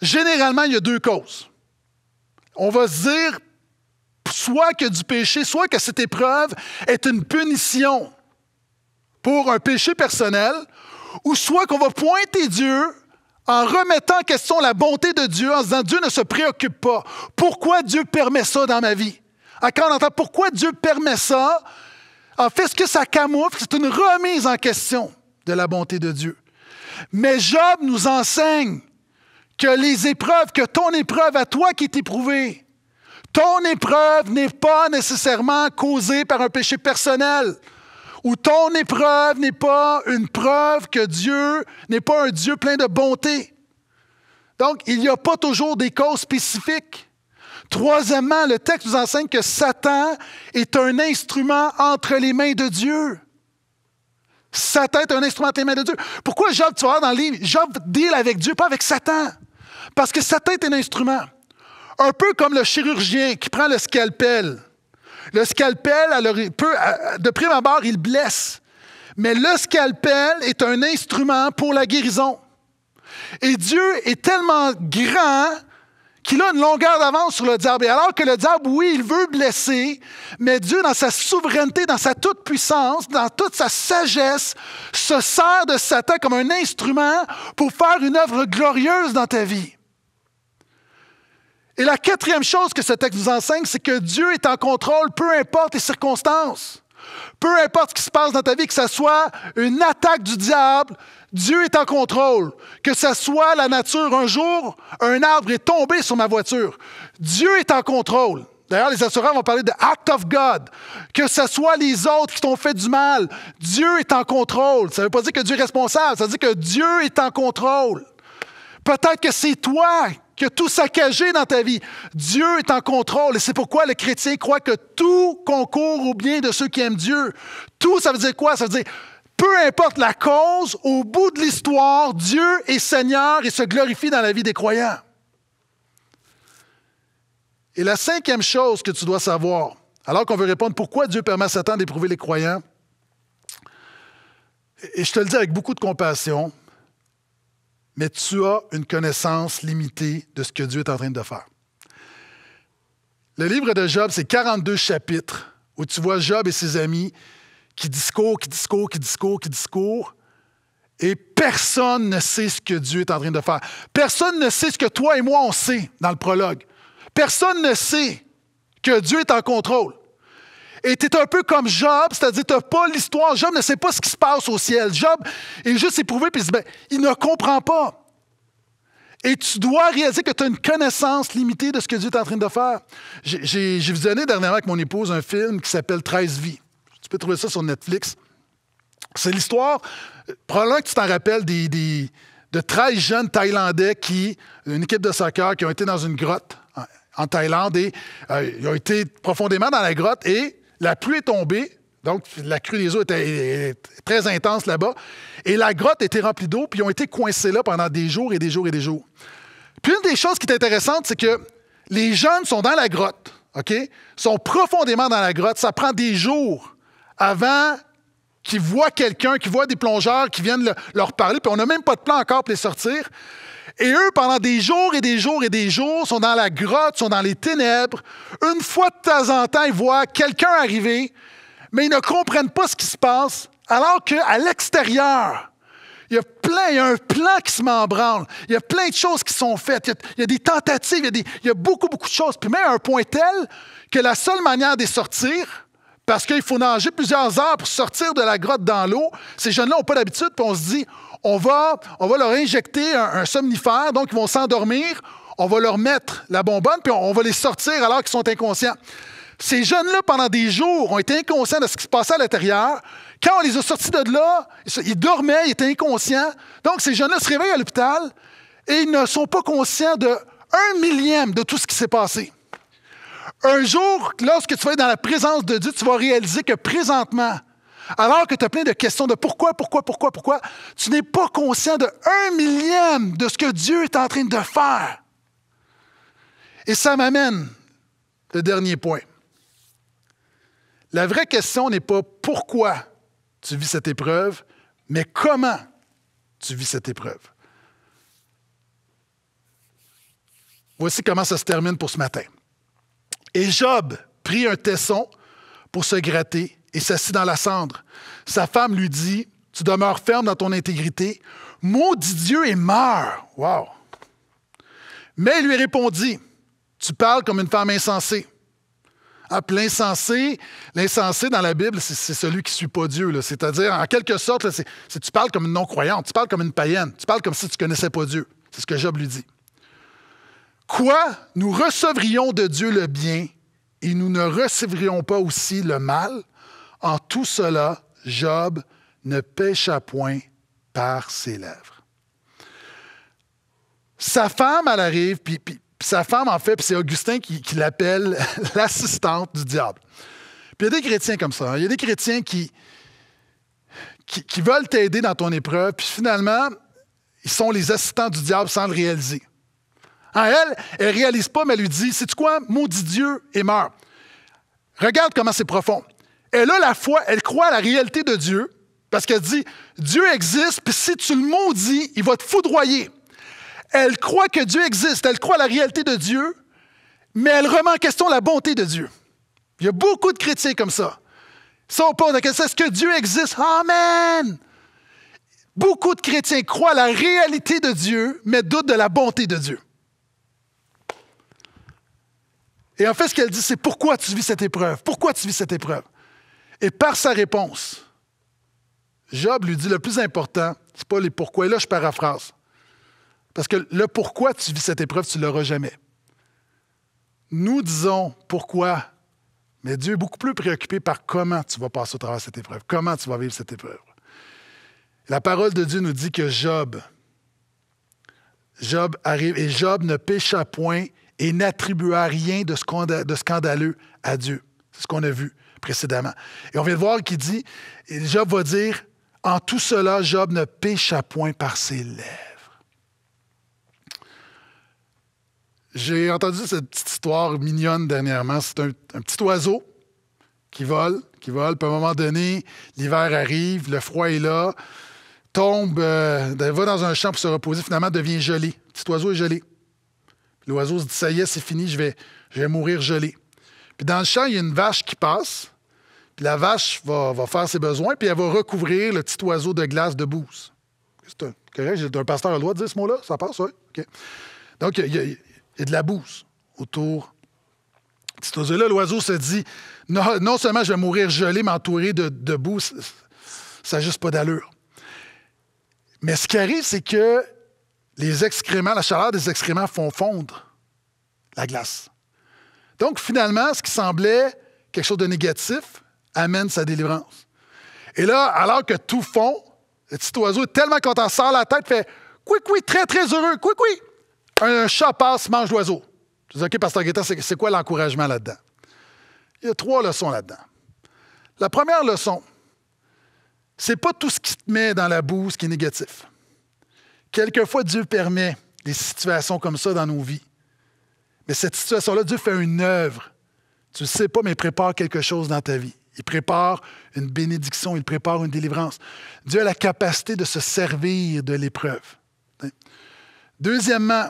généralement, il y a deux causes. On va se dire soit que du péché, soit que cette épreuve est une punition pour un péché personnel, ou soit qu'on va pointer Dieu en remettant en question la bonté de Dieu, en se disant Dieu ne se préoccupe pas. Pourquoi Dieu permet ça dans ma vie? quand on entend pourquoi Dieu permet ça, en fait, ce que ça camoufle, c'est une remise en question de la bonté de Dieu. Mais Job nous enseigne que les épreuves, que ton épreuve à toi qui est éprouvée, ton épreuve n'est pas nécessairement causée par un péché personnel où ton épreuve n'est pas une preuve que Dieu n'est pas un Dieu plein de bonté. Donc, il n'y a pas toujours des causes spécifiques. Troisièmement, le texte nous enseigne que Satan est un instrument entre les mains de Dieu. Satan est un instrument entre les mains de Dieu. Pourquoi Job, tu vois, dans le livre, Job deal avec Dieu, pas avec Satan? Parce que Satan est un instrument. Un peu comme le chirurgien qui prend le scalpel le scalpel, euh, de prime abord, il blesse. Mais le scalpel est un instrument pour la guérison. Et Dieu est tellement grand qu'il a une longueur d'avance sur le diable. Et alors que le diable, oui, il veut blesser, mais Dieu, dans sa souveraineté, dans sa toute-puissance, dans toute sa sagesse, se sert de Satan comme un instrument pour faire une œuvre glorieuse dans ta vie. Et la quatrième chose que ce texte nous enseigne, c'est que Dieu est en contrôle, peu importe les circonstances. Peu importe ce qui se passe dans ta vie, que ce soit une attaque du diable, Dieu est en contrôle. Que ce soit la nature, un jour, un arbre est tombé sur ma voiture. Dieu est en contrôle. D'ailleurs, les assureurs vont parler de act of God. Que ce soit les autres qui t'ont fait du mal, Dieu est en contrôle. Ça ne veut pas dire que Dieu est responsable, ça veut dire que Dieu est en contrôle. Peut-être que c'est toi que tout saccagé dans ta vie. Dieu est en contrôle et c'est pourquoi le chrétien croit que tout concourt au bien de ceux qui aiment Dieu. Tout, ça veut dire quoi? Ça veut dire peu importe la cause, au bout de l'histoire, Dieu est Seigneur et se glorifie dans la vie des croyants. Et la cinquième chose que tu dois savoir, alors qu'on veut répondre pourquoi Dieu permet à Satan d'éprouver les croyants, et je te le dis avec beaucoup de compassion, mais tu as une connaissance limitée de ce que Dieu est en train de faire. Le livre de Job, c'est 42 chapitres où tu vois Job et ses amis qui discourent, qui discourent, qui discourent, qui discourent, et personne ne sait ce que Dieu est en train de faire. Personne ne sait ce que toi et moi, on sait dans le prologue. Personne ne sait que Dieu est en contrôle. Et tu es un peu comme Job, c'est-à-dire tu n'as pas l'histoire. Job ne sait pas ce qui se passe au ciel. Job est juste éprouvé, puis ben, il ne comprend pas. Et tu dois réaliser que tu as une connaissance limitée de ce que Dieu est en train de faire. J'ai visionné dernièrement avec mon épouse un film qui s'appelle 13 vies. Tu peux trouver ça sur Netflix. C'est l'histoire, probablement que tu t'en rappelles, des, de 13 jeunes Thaïlandais qui, une équipe de soccer, qui ont été dans une grotte en Thaïlande et euh, ils ont été profondément dans la grotte et la pluie est tombée, donc la crue des eaux était très intense là-bas, et la grotte était remplie d'eau, puis ils ont été coincés là pendant des jours et des jours et des jours. Puis une des choses qui est intéressante, c'est que les jeunes sont dans la grotte, OK? sont profondément dans la grotte. Ça prend des jours avant qu'ils voient quelqu'un, qu'ils voient des plongeurs qui viennent leur parler, puis on n'a même pas de plan encore pour les sortir. Et eux, pendant des jours et des jours et des jours, sont dans la grotte, sont dans les ténèbres. Une fois de temps en temps, ils voient quelqu'un arriver, mais ils ne comprennent pas ce qui se passe, alors qu'à l'extérieur, il y a plein, il y a un plan qui se m'embranle. Il y a plein de choses qui sont faites. Il y a, des tentatives, il y a, beaucoup, beaucoup de choses. Puis même à un point tel que la seule manière de sortir, parce qu'il faut nager plusieurs heures pour sortir de la grotte dans l'eau, ces jeunes-là n'ont pas l'habitude, puis on se dit, on va, on va leur injecter un, somnifère, donc ils vont s'endormir. On va leur mettre la bonbonne, puis on, va les sortir alors qu'ils sont inconscients. Ces jeunes-là, pendant des jours, ont été inconscients de ce qui se passait à l'intérieur. Quand on les a sortis de là, ils dormaient, ils étaient inconscients. Donc, ces jeunes-là se réveillent à l'hôpital et ils ne sont pas conscients de un millième de tout ce qui s'est passé. Un jour, lorsque tu vas être dans la présence de Dieu, tu vas réaliser que présentement, alors que tu as plein de questions de pourquoi, pourquoi, pourquoi, pourquoi, tu n'es pas conscient de un millième de ce que Dieu est en train de faire. Et ça m'amène le dernier point. La vraie question n'est pas pourquoi tu vis cette épreuve, mais comment tu vis cette épreuve. Voici comment ça se termine pour ce matin. Et Job prit un tesson pour se gratter et s'assit dans la cendre. Sa femme lui dit Tu demeures ferme dans ton intégrité, maudit Dieu et meurs. Wow. Mais il lui répondit Tu parles comme une femme insensée. L'insensé, l'insensé dans la Bible, c'est celui qui ne suit pas Dieu. C'est-à-dire, en quelque sorte, tu parles comme une non-croyante, tu parles comme une païenne, tu parles comme si tu ne connaissais pas Dieu. C'est ce que Job lui dit. Quoi, nous recevrions de Dieu le bien et nous ne recevrions pas aussi le mal? En tout cela, Job ne pécha point par ses lèvres. Sa femme, elle arrive, puis, sa femme, en fait, c'est Augustin qui, l'appelle [laughs] l'assistante du diable. Puis il y a des chrétiens comme ça. Hein. Il y a des chrétiens qui, qui, veulent t'aider dans ton épreuve, puis finalement, ils sont les assistants du diable sans le réaliser. En ah, elle, elle ne réalise pas, mais elle lui dit C'est-tu quoi Maudit Dieu et meurt. Regarde comment c'est profond. Elle a la foi, elle croit à la réalité de Dieu, parce qu'elle dit, Dieu existe, puis si tu le maudis, il va te foudroyer. Elle croit que Dieu existe, elle croit à la réalité de Dieu, mais elle remet en question la bonté de Dieu. Il y a beaucoup de chrétiens comme ça. Ça on pose la question, est-ce que Dieu existe? Amen! Beaucoup de chrétiens croient à la réalité de Dieu, mais doutent de la bonté de Dieu. Et en fait, ce qu'elle dit, c'est pourquoi tu vis cette épreuve? Pourquoi tu vis cette épreuve? Et par sa réponse, Job lui dit le plus important, c'est pas les pourquoi. Et là, je paraphrase. Parce que le pourquoi tu vis cette épreuve, tu ne l'auras jamais. Nous disons pourquoi, mais Dieu est beaucoup plus préoccupé par comment tu vas passer au travers de cette épreuve, comment tu vas vivre cette épreuve. La parole de Dieu nous dit que Job, Job arrive et Job ne pécha point et n'attribua rien de scandaleux à Dieu. C'est ce qu'on a vu précédemment. Et on vient de voir qu'il dit, et Job va dire, en tout cela, Job ne pécha point par ses lèvres. J'ai entendu cette petite histoire mignonne dernièrement. C'est un, petit oiseau qui vole, qui vole. Puis à un moment donné, l'hiver arrive, le froid est là, tombe, euh, ben, va dans un champ pour se reposer, finalement devient gelé. petit oiseau est gelé. L'oiseau se dit, ça y est, c'est fini, je vais, je vais mourir gelé. Puis dans le champ, il y a une vache qui passe. Puis la vache va, faire ses besoins, puis elle va recouvrir le petit oiseau de glace de bouse. C'est correct? J'ai un pasteur à la de dire ce mot-là? Ça passe, oui? OK. Donc, il y, a, de la bouse autour cet oiseau-là. L'oiseau se dit non, seulement je vais mourir gelé, m'entourer de, de boue, ça n'a juste pas d'allure. Mais ce qui arrive, c'est que les excréments, la chaleur des excréments font fondre la glace. Donc, finalement, ce qui semblait quelque chose de négatif amène sa délivrance. Et là, alors que tout fond, le petit oiseau est tellement content, sort la tête, fait Coui, coui, très, très heureux, coui, coui. Un chat passe, mange l'oiseau. Je dis OK, Pasteur Guetta, c'est quoi l'encouragement là-dedans? Il y a trois leçons là-dedans. La première leçon, c'est pas tout ce qui te met dans la boue, ce qui est négatif. Quelquefois, Dieu permet des situations comme ça dans nos vies mais cette situation-là, Dieu fait une œuvre. Tu ne sais pas, mais il prépare quelque chose dans ta vie. Il prépare une bénédiction, il prépare une délivrance. Dieu a la capacité de se servir de l'épreuve. Deuxièmement,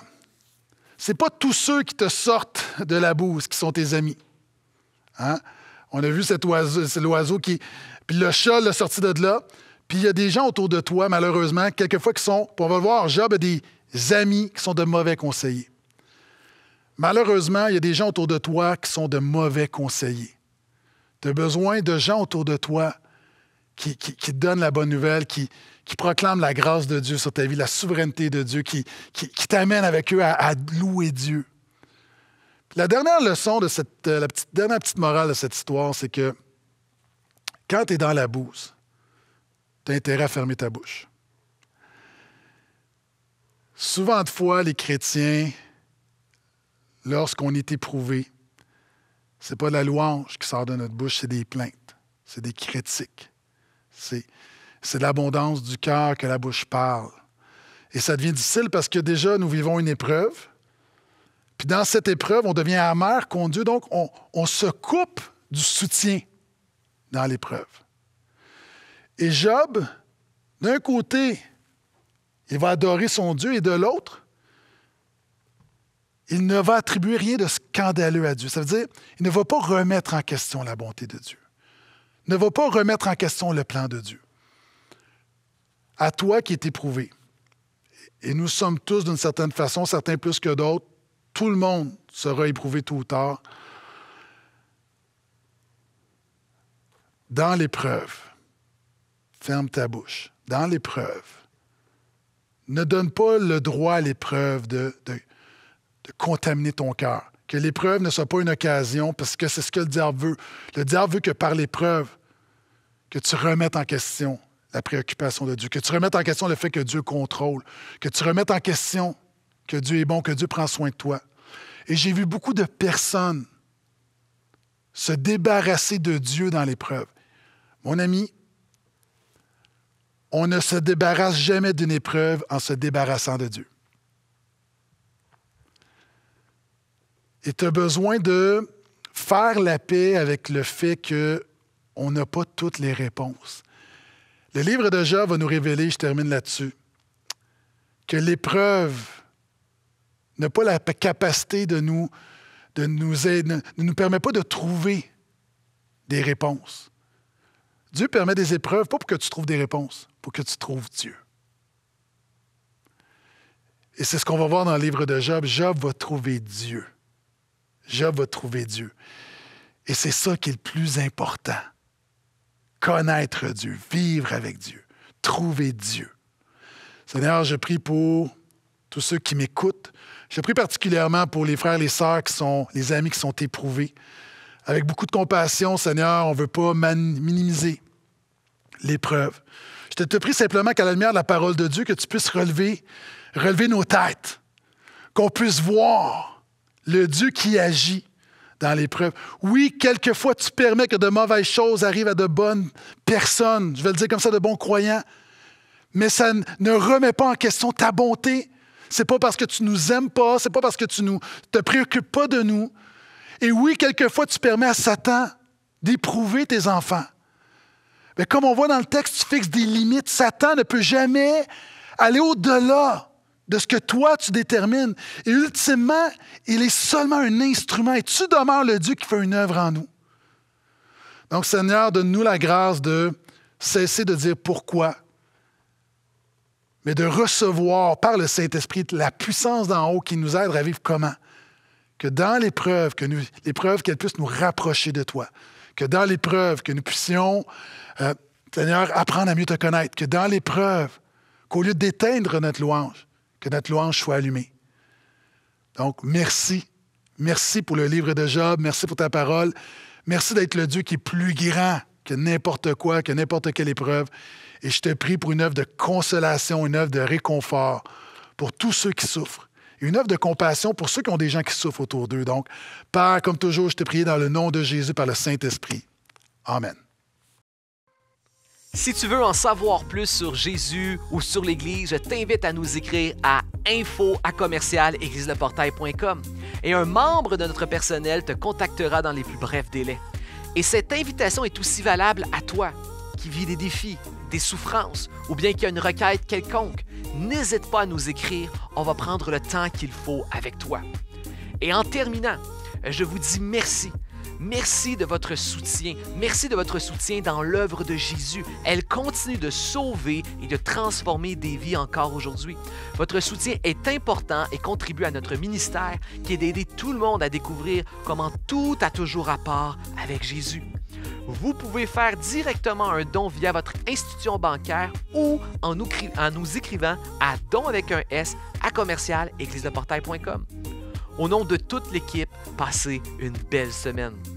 ce n'est pas tous ceux qui te sortent de la bouse qui sont tes amis. Hein? On a vu cet oiseau, l'oiseau qui. Puis le chat l'a sorti de là. Puis il y a des gens autour de toi, malheureusement, quelquefois qui sont. on va le voir, Job des amis qui sont de mauvais conseillers. Malheureusement, il y a des gens autour de toi qui sont de mauvais conseillers. Tu as besoin de gens autour de toi qui, te donnent la bonne nouvelle, qui, proclament la grâce de Dieu sur ta vie, la souveraineté de Dieu, qui, t'amènent avec eux à, louer Dieu. la dernière leçon de cette, euh, la petite, dernière petite morale de cette histoire, c'est que quand tu es dans la bouse, tu as intérêt à fermer ta bouche. Souvent de fois, les chrétiens lorsqu'on est éprouvé, ce n'est pas la louange qui sort de notre bouche, c'est des plaintes, c'est des critiques. C'est, c'est l'abondance du cœur que la bouche parle. Et ça devient difficile parce que déjà, nous vivons une épreuve. Puis dans cette épreuve, on devient amer contre Dieu. Donc, on se coupe du soutien dans l'épreuve. Et Job, d'un côté, il va adorer son Dieu et de l'autre, il ne va attribuer rien de scandaleux à Dieu. Ça veut dire, il ne va pas remettre en question la bonté de Dieu. Il ne va pas remettre en question le plan de Dieu. À toi qui es éprouvé, et nous sommes tous d'une certaine façon, certains plus que d'autres, tout le monde sera éprouvé tôt ou tard dans l'épreuve. Ferme ta bouche. Dans l'épreuve. Ne donne pas le droit à l'épreuve de contaminer ton cœur. Que l'épreuve ne soit pas une occasion, parce que c'est ce que le diable veut. Le diable veut que par l'épreuve, que tu remettes en question la préoccupation de Dieu, que tu remettes en question le fait que Dieu contrôle, que tu remettes en question que Dieu est bon, que Dieu prend soin de toi. Et j'ai vu beaucoup de personnes se débarrasser de Dieu dans l'épreuve. Mon ami, on ne se débarrasse jamais d'une épreuve en se débarrassant de Dieu. Et tu as besoin de faire la paix avec le fait qu'on n'a pas toutes les réponses. Le livre de Job va nous révéler, je termine là-dessus, que l'épreuve n'a pas la capacité de nous, aider, ne nous permet pas de trouver des réponses. Dieu permet des épreuves pas pour que tu trouves des réponses, pour que tu trouves Dieu. Et c'est ce qu'on va voir dans le livre de Job. Job va trouver Dieu. « Je vais trouver Dieu. Et c'est ça qui est le plus important. Connaître Dieu, vivre avec Dieu, trouver Dieu. Seigneur, je prie pour tous ceux qui m'écoutent. Je prie particulièrement pour les frères, les sœurs qui sont, les amis qui sont éprouvés. Avec beaucoup de compassion, Seigneur, on ne veut pas minimiser l'épreuve. Je te prie simplement qu'à la lumière de la parole de Dieu, que tu puisses relever, relever nos têtes, qu'on puisse voir le Dieu qui agit dans l'épreuve. Oui, quelquefois, tu permets que de mauvaises choses arrivent à de bonnes personnes, je vais le dire comme ça, de bons croyants, mais ça ne remet pas en question ta bonté. C'est pas parce que tu nous aimes pas, c'est pas parce que tu ne te préoccupes pas de nous. Et oui, quelquefois, tu permets à Satan d'éprouver tes enfants. Mais comme on voit dans le texte, tu fixes des limites. Satan ne peut jamais aller au-delà de ce que toi tu détermines. Et ultimement, il est seulement un instrument et tu demeures le Dieu qui fait une œuvre en nous. Donc Seigneur, donne-nous la grâce de cesser de dire pourquoi, mais de recevoir par le Saint-Esprit la puissance d'en haut qui nous aide à vivre comment. Que dans l'épreuve, que l'épreuve qu'elle puisse nous rapprocher de toi. Que dans l'épreuve, que nous puissions, euh, Seigneur, apprendre à mieux te connaître. Que dans l'épreuve, qu'au lieu d'éteindre notre louange, que notre louange soit allumée. Donc, merci. Merci pour le livre de Job. Merci pour ta parole. Merci d'être le Dieu qui est plus grand que n'importe quoi, que n'importe quelle épreuve. Et je te prie pour une œuvre de consolation, une œuvre de réconfort pour tous ceux qui souffrent. une œuvre de compassion pour ceux qui ont des gens qui souffrent autour d'eux. Donc, Père, comme toujours, je te prie dans le nom de Jésus, par le Saint-Esprit. Amen. Si tu veux en savoir plus sur Jésus ou sur l'Église, je t'invite à nous écrire à info et un membre de notre personnel te contactera dans les plus brefs délais. Et cette invitation est aussi valable à toi qui vis des défis, des souffrances ou bien qui a une requête quelconque. N'hésite pas à nous écrire, on va prendre le temps qu'il faut avec toi. Et en terminant, je vous dis merci Merci de votre soutien. Merci de votre soutien dans l'œuvre de Jésus. Elle continue de sauver et de transformer des vies encore aujourd'hui. Votre soutien est important et contribue à notre ministère qui est d'aider tout le monde à découvrir comment tout a toujours rapport avec Jésus vous pouvez faire directement un don via votre institution bancaire ou en nous, en nous écrivant à don avec un S à commercial au nom de toute l'équipe, passez une belle semaine.